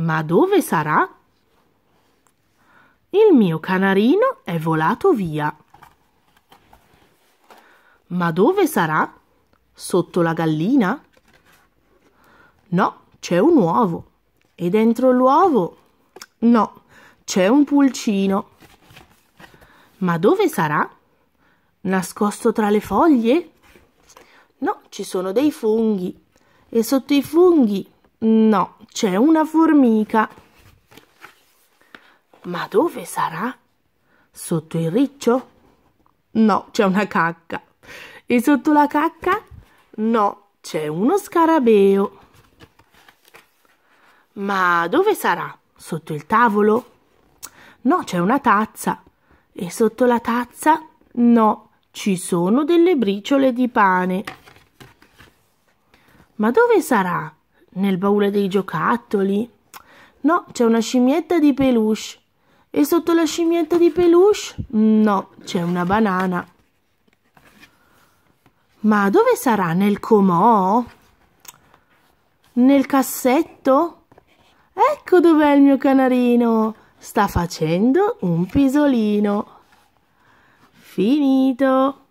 Ma dove sarà? Il mio canarino è volato via. Ma dove sarà? Sotto la gallina? No, c'è un uovo. E dentro l'uovo? No, c'è un pulcino. Ma dove sarà? Nascosto tra le foglie? No, ci sono dei funghi. E sotto i funghi? No, c'è una formica. Ma dove sarà? Sotto il riccio? No, c'è una cacca. E sotto la cacca? No, c'è uno scarabeo. Ma dove sarà? Sotto il tavolo? No, c'è una tazza. E sotto la tazza? No, ci sono delle briciole di pane. Ma dove sarà? Nel baule dei giocattoli? No, c'è una scimmietta di peluche. E sotto la scimmietta di peluche? No, c'è una banana. Ma dove sarà? Nel comò? Nel cassetto? Ecco dov'è il mio canarino. Sta facendo un pisolino. Finito.